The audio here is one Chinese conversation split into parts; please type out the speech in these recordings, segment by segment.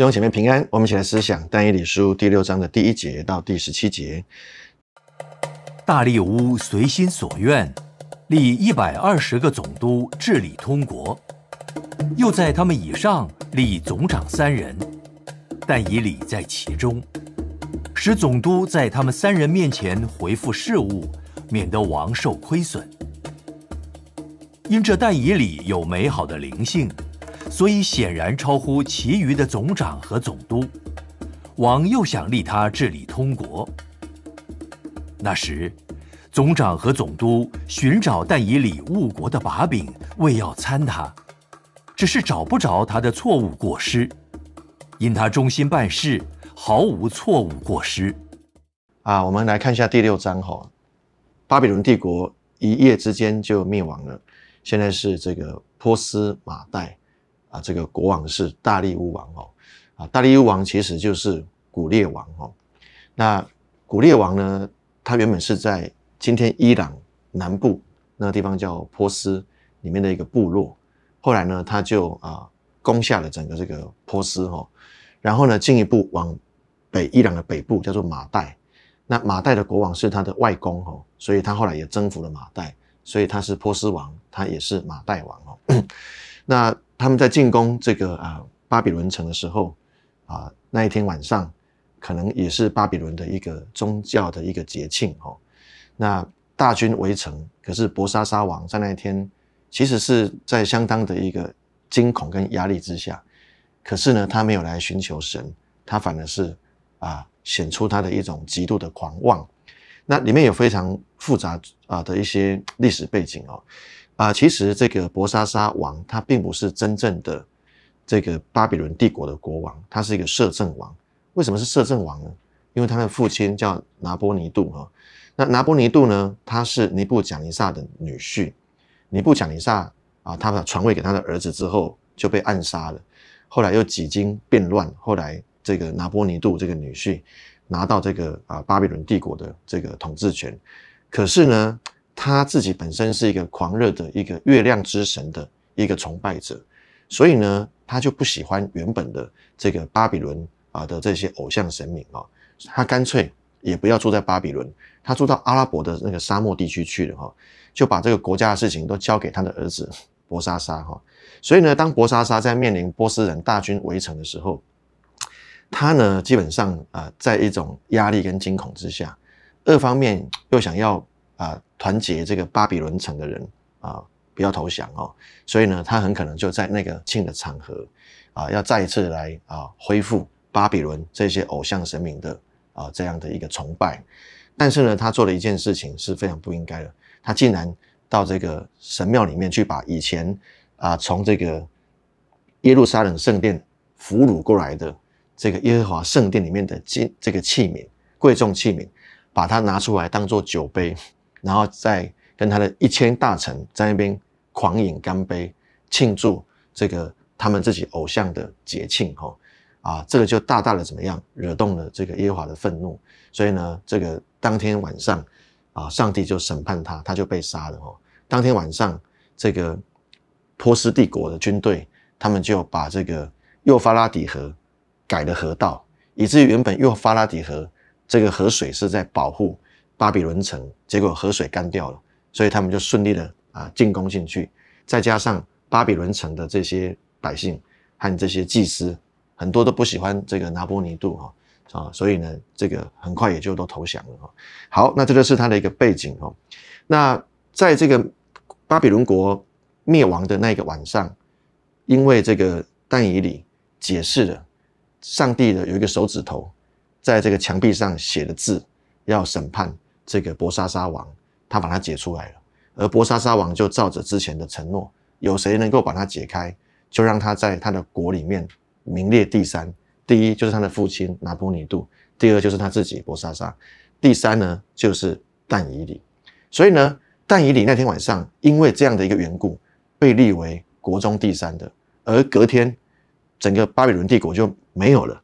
弟兄姐妹平安，我们一起来思想《但以理书》第六章的第一节到第十七节。大力乌随心所愿，立一百二十个总督治理通国，又在他们以上立总长三人，但以理在其中，使总督在他们三人面前回复事务，免得王受亏损。因这但以理有美好的灵性。所以显然超乎其余的总长和总督，王又想立他治理通国。那时，总长和总督寻找但以理误国的把柄，为要参他，只是找不着他的错误过失，因他忠心办事，毫无错误过失。啊，我们来看一下第六章好巴比伦帝国一夜之间就灭亡了，现在是这个波斯马代。啊，这个国王是大力乌王哦，啊，大力乌王其实就是古列王哦。那古列王呢，他原本是在今天伊朗南部那个地方叫波斯里面的一个部落，后来呢，他就啊攻下了整个这个波斯哦，然后呢，进一步往北，伊朗的北部叫做马代，那马代的国王是他的外公哦，所以他后来也征服了马代，所以他是波斯王，他也是马代王哦。那他们在进攻这个啊巴比伦城的时候，啊那一天晚上，可能也是巴比伦的一个宗教的一个节庆哦。那大军围城，可是博沙沙王在那一天其实是在相当的一个惊恐跟压力之下，可是呢他没有来寻求神，他反而是啊显出他的一种极度的狂妄。那里面有非常复杂啊的一些历史背景哦。啊，其实这个博沙沙王他并不是真正的这个巴比伦帝国的国王，他是一个摄政王。为什么是摄政王呢？因为他的父亲叫拿波尼度哈。那拿波尼度呢？他是尼布贾尼撒的女婿。尼布贾尼撒啊，他把传位给他的儿子之后就被暗杀了。后来又几经变乱，后来这个拿波尼度这个女婿拿到这个啊巴比伦帝国的这个统治权，可是呢？他自己本身是一个狂热的一个月亮之神的一个崇拜者，所以呢，他就不喜欢原本的这个巴比伦啊的这些偶像神明啊，他干脆也不要住在巴比伦，他住到阿拉伯的那个沙漠地区去了哈，就把这个国家的事情都交给他的儿子博沙沙哈。所以呢，当博沙沙在面临波斯人大军围城的时候，他呢基本上啊在一种压力跟惊恐之下，二方面又想要。啊，团结这个巴比伦城的人啊，不要投降哦。所以呢，他很可能就在那个庆的场合，啊，要再一次来啊，恢复巴比伦这些偶像神明的啊这样的一个崇拜。但是呢，他做了一件事情是非常不应该的，他竟然到这个神庙里面去，把以前啊从这个耶路撒冷圣殿俘虏过来的这个耶和华圣殿里面的金这个器皿、贵重器皿，把它拿出来当做酒杯。然后再跟他的一千大臣在那边狂饮干杯，庆祝这个他们自己偶像的节庆吼，啊，这个就大大的怎么样惹动了这个耶和华的愤怒，所以呢，这个当天晚上啊，上帝就审判他，他就被杀了哦。当天晚上，这个波斯帝国的军队，他们就把这个幼发拉底河改了河道，以至于原本幼发拉底河这个河水是在保护。巴比伦城，结果河水干掉了，所以他们就顺利的啊进攻进去。再加上巴比伦城的这些百姓和这些祭司，很多都不喜欢这个拿波尼度哈啊，所以呢，这个很快也就都投降了。好，那这个是他的一个背景哦。那在这个巴比伦国灭亡的那个晚上，因为这个但以里解释了上帝的有一个手指头在这个墙壁上写的字，要审判。这个博沙沙王，他把它解出来了，而博沙沙王就照着之前的承诺，有谁能够把它解开，就让他在他的国里面名列第三。第一就是他的父亲拿波尼度，第二就是他自己博沙沙，第三呢就是但以里。所以呢，但以里那天晚上因为这样的一个缘故，被立为国中第三的。而隔天，整个巴比伦帝国就没有了，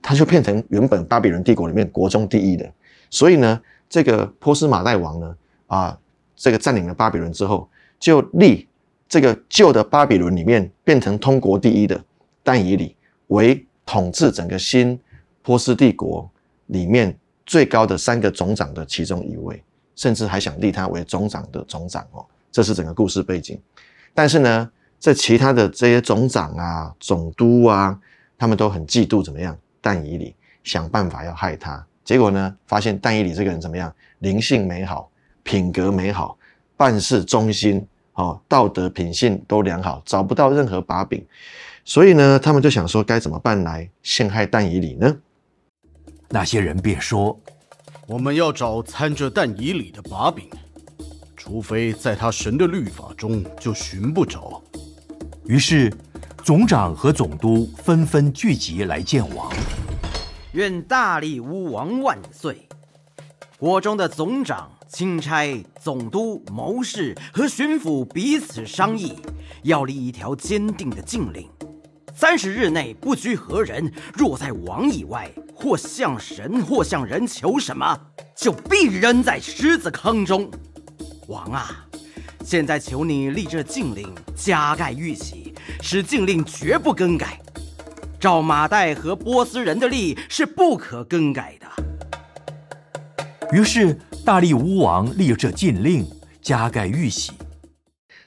他就变成原本巴比伦帝国里面国中第一的。所以呢。这个波斯马代王呢，啊，这个占领了巴比伦之后，就立这个旧的巴比伦里面变成通国第一的但以里为统治整个新波斯帝国里面最高的三个总长的其中一位，甚至还想立他为总长的总长哦，这是整个故事背景。但是呢，在其他的这些总长啊、总督啊，他们都很嫉妒，怎么样？但以里，想办法要害他。结果呢，发现但以理这个人怎么样？灵性美好，品格美好，办事忠心，哦，道德品性都良好，找不到任何把柄。所以呢，他们就想说该怎么办来陷害但以理呢？那些人便说：“我们要找参着但以理的把柄，除非在他神的律法中就寻不着。”于是，总长和总督纷纷聚集来见王。愿大力乌王万岁！国中的总长、钦差、总督、谋士和巡抚彼此商议，要立一条坚定的禁令：三十日内不拘何人，若在王以外或向神或向人求什么，就必扔在狮子坑中。王啊，现在求你立这禁令，加盖玉玺，使禁令绝不更改。照马代和波斯人的利是不可更改的。于是大力乌王立这禁令，加盖玉玺。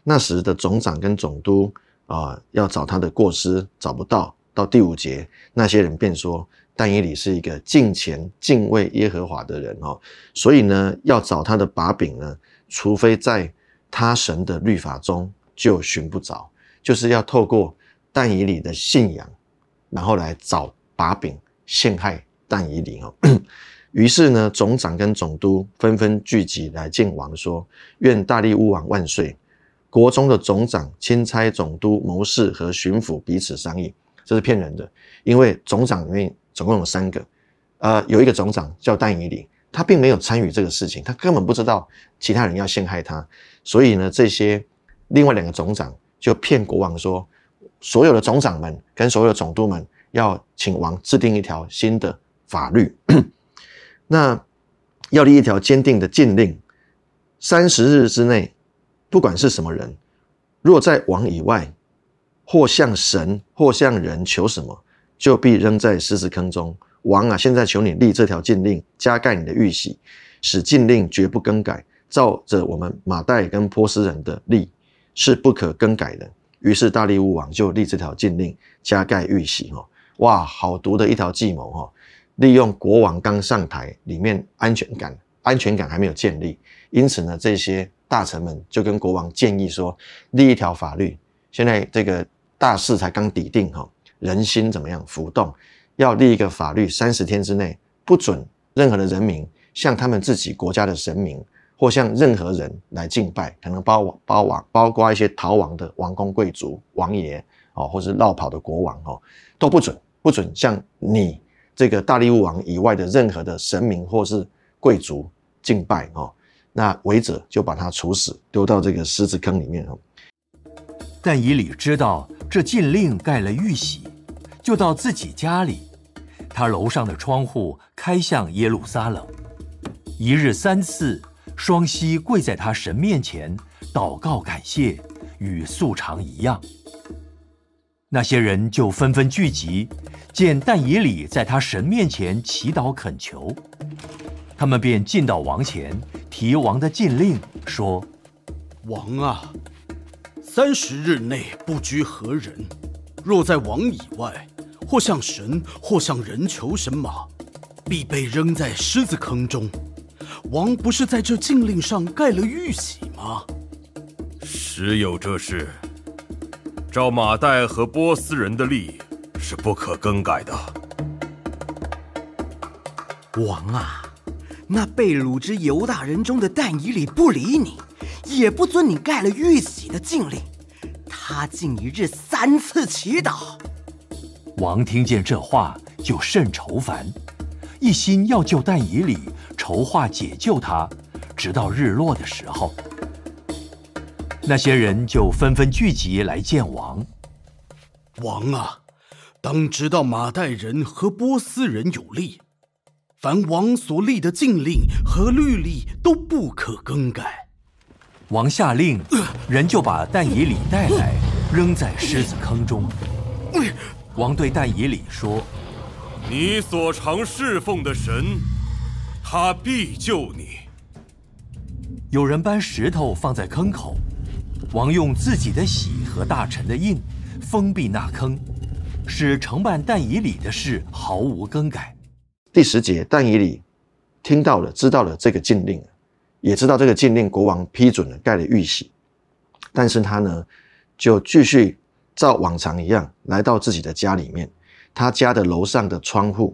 那时的总长跟总督啊，要找他的过失找不到。到第五节，那些人便说但以理是一个敬虔、敬畏耶和华的人哦，所以呢，要找他的把柄呢，除非在他神的律法中就寻不着，就是要透过但以理的信仰。然后来找把柄陷害但以林哦，于是呢，总长跟总督纷纷聚集来见王，说愿大力乌王万岁。国中的总长、钦差、总督、谋士和巡抚彼此商议，这是骗人的，因为总长里面总共有三个，呃，有一个总长叫但以林，他并没有参与这个事情，他根本不知道其他人要陷害他，所以呢，这些另外两个总长就骗国王说。所有的总长们跟所有的总督们要请王制定一条新的法律，那要立一条坚定的禁令。三十日之内，不管是什么人，若在王以外，或向神或向人求什么，就必扔在狮子坑中。王啊，现在求你立这条禁令，加盖你的玉玺，使禁令绝不更改。照着我们马代跟波斯人的例，是不可更改的。于是，大力物王就立这条禁令，加盖玉玺。哈，哇，好毒的一条计谋。哦！利用国王刚上台，里面安全感安全感还没有建立，因此呢，这些大臣们就跟国王建议说，立一条法律。现在这个大事才刚抵定，哈，人心怎么样浮动？要立一个法律，三十天之内不准任何的人民向他们自己国家的神明。或向任何人来敬拜，可能包网包王，包括一些逃亡的王公贵族王爷哦，或是绕跑的国王哦，都不准不准向你这个大力王以外的任何的神明或是贵族敬拜哦，那违者就把他处死，丢到这个狮子坑里面哦。但以理知道这禁令盖了玉玺，就到自己家里，他楼上的窗户开向耶路撒冷，一日三次。双膝跪在他神面前祷告感谢，与素常一样。那些人就纷纷聚集，见但以里在他神面前祈祷恳求，他们便进到王前提王的禁令说：“王啊，三十日内不拘何人，若在王以外，或向神或向人求神马，必被扔在狮子坑中。”王不是在这禁令上盖了玉玺吗？时有这事，照马岱和波斯人的例，是不可更改的。王啊，那被掳之犹大人中的戴以礼不理你，也不尊你盖了玉玺的禁令，他竟一日三次祈祷。王听见这话就甚愁烦，一心要救戴以礼。谋划解救他，直到日落的时候，那些人就纷纷聚集来见王。王啊，当知道马代人和波斯人有利，凡王所立的禁令和律例都不可更改。王下令，人就把但以里带来，扔在狮子坑中。王对但以里说：“你所常侍奉的神。”他必救你。有人搬石头放在坑口，王用自己的玺和大臣的印封闭那坑，使承办但以礼的事毫无更改。第十节，但以礼听到了，知道了这个禁令，也知道这个禁令国王批准了盖了玉玺，但是他呢，就继续照往常一样来到自己的家里面，他家的楼上的窗户。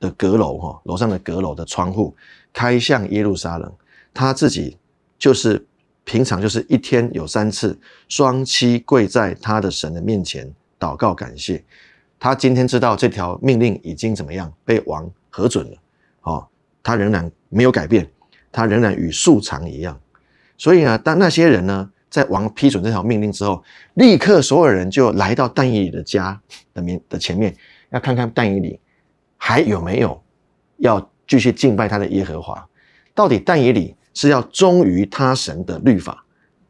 的阁楼哈，楼上的阁楼的窗户开向耶路撒冷。他自己就是平常就是一天有三次双膝跪在他的神的面前祷告感谢。他今天知道这条命令已经怎么样被王核准了，哦，他仍然没有改变，他仍然与素常一样。所以呢，当那些人呢在王批准这条命令之后，立刻所有人就来到但以理的家的面的前面，要看看但以理。还有没有要继续敬拜他的耶和华？到底但以理是要忠于他神的律法，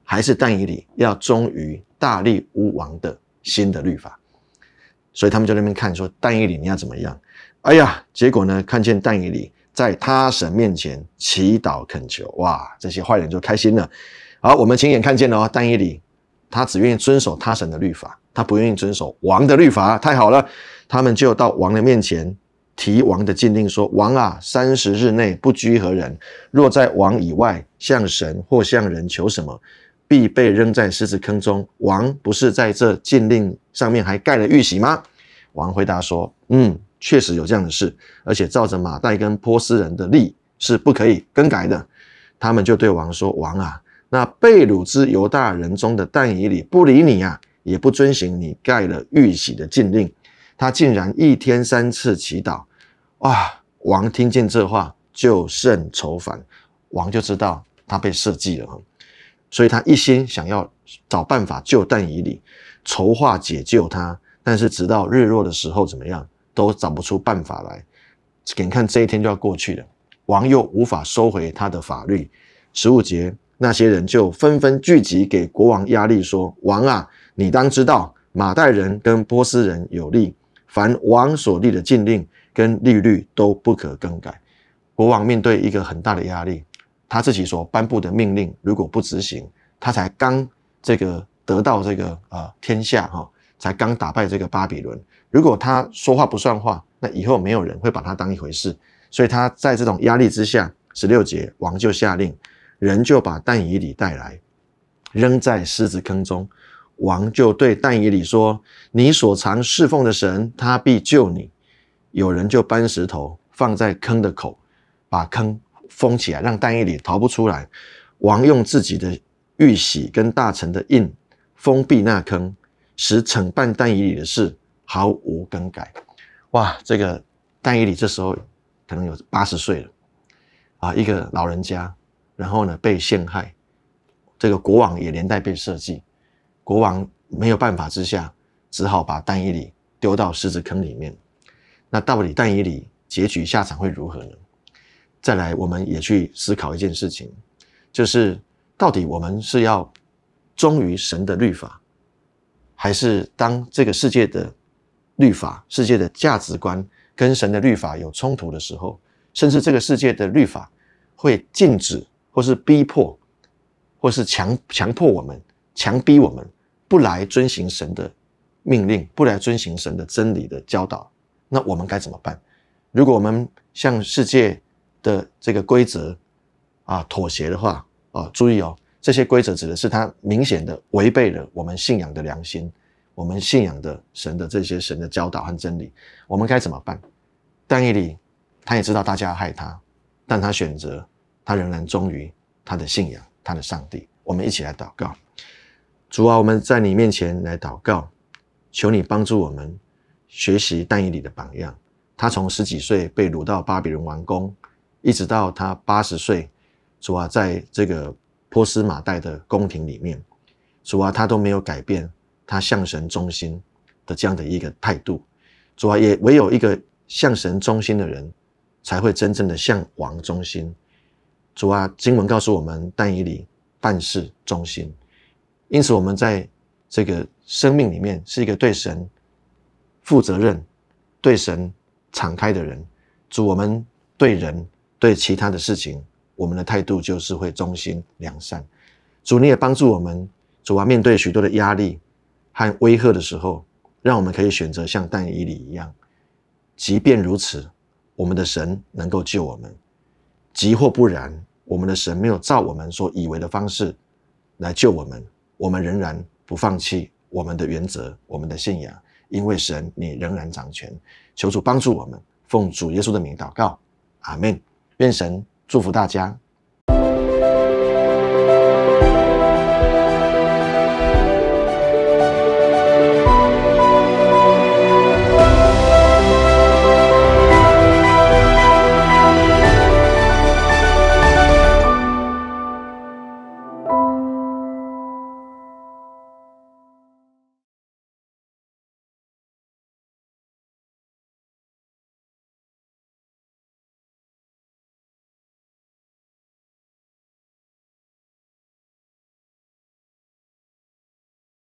还是但以理要忠于大力乌王的新的律法？所以他们就那边看说，但以理你要怎么样？哎呀，结果呢，看见但以理在他神面前祈祷恳求，哇，这些坏人就开心了。好，我们亲眼看见了哦，但以理他只愿意遵守他神的律法，他不愿意遵守王的律法，太好了，他们就到王的面前。提王的禁令说：“王啊，三十日内不拘何人，若在王以外向神或向人求什么，必被扔在狮子坑中。”王不是在这禁令上面还盖了玉玺吗？王回答说：“嗯，确实有这样的事，而且照着马代跟波斯人的例是不可以更改的。”他们就对王说：“王啊，那贝鲁之犹大人中的但以理不理你啊，也不遵行你盖了玉玺的禁令，他竟然一天三次祈祷。”哇！王听见这话就甚愁烦，王就知道他被设计了，所以他一心想要找办法救但以理，筹划解救他。但是直到日落的时候，怎么样都找不出办法来，眼看这一天就要过去了，王又无法收回他的法律。十五节那些人就纷纷聚集给国王压力，说：“王啊，你当知道马代人跟波斯人有利，凡王所立的禁令。”跟利率都不可更改。国王面对一个很大的压力，他自己所颁布的命令如果不执行，他才刚这个得到这个啊天下哈，才刚打败这个巴比伦。如果他说话不算话，那以后没有人会把他当一回事。所以他在这种压力之下，十六节王就下令，人就把但以理带来，扔在狮子坑中。王就对但以理说：“你所常侍奉的神，他必救你。”有人就搬石头放在坑的口，把坑封起来，让单于里逃不出来。王用自己的玉玺跟大臣的印封闭那坑，使惩办单于里的事毫无更改。哇，这个单于里这时候可能有八十岁了啊，一个老人家，然后呢被陷害，这个国王也连带被设计。国王没有办法之下，只好把单于里丢到狮子坑里面。那到底但以理结局下场会如何呢？再来，我们也去思考一件事情，就是到底我们是要忠于神的律法，还是当这个世界的律法、世界的价值观跟神的律法有冲突的时候，甚至这个世界的律法会禁止，或是逼迫，或是强强迫我们、强逼我们不来遵行神的命令，不来遵行神的真理的教导。那我们该怎么办？如果我们向世界的这个规则啊妥协的话啊，注意哦，这些规则指的是他明显的违背了我们信仰的良心，我们信仰的神的这些神的教导和真理，我们该怎么办？但以理他也知道大家要害他，但他选择他仍然忠于他的信仰，他的上帝。我们一起来祷告，主啊，我们在你面前来祷告，求你帮助我们。学习但以理的榜样，他从十几岁被掳到巴比伦王宫，一直到他八十岁，主啊，在这个波斯马代的宫廷里面，主啊，他都没有改变他向神忠心的这样的一个态度。主啊，也唯有一个向神忠心的人，才会真正的向王忠心。主啊，经文告诉我们，但以理办事忠心，因此我们在这个生命里面是一个对神。负责任、对神敞开的人，主我们对人、对其他的事情，我们的态度就是会忠心良善。主，你也帮助我们，主啊，面对许多的压力和威吓的时候，让我们可以选择像但以理一样。即便如此，我们的神能够救我们；，即或不然，我们的神没有照我们所以为的方式来救我们，我们仍然不放弃我们的原则、我们的信仰。因为神，你仍然掌权，求主帮助我们，奉主耶稣的名祷告，阿门。愿神祝福大家。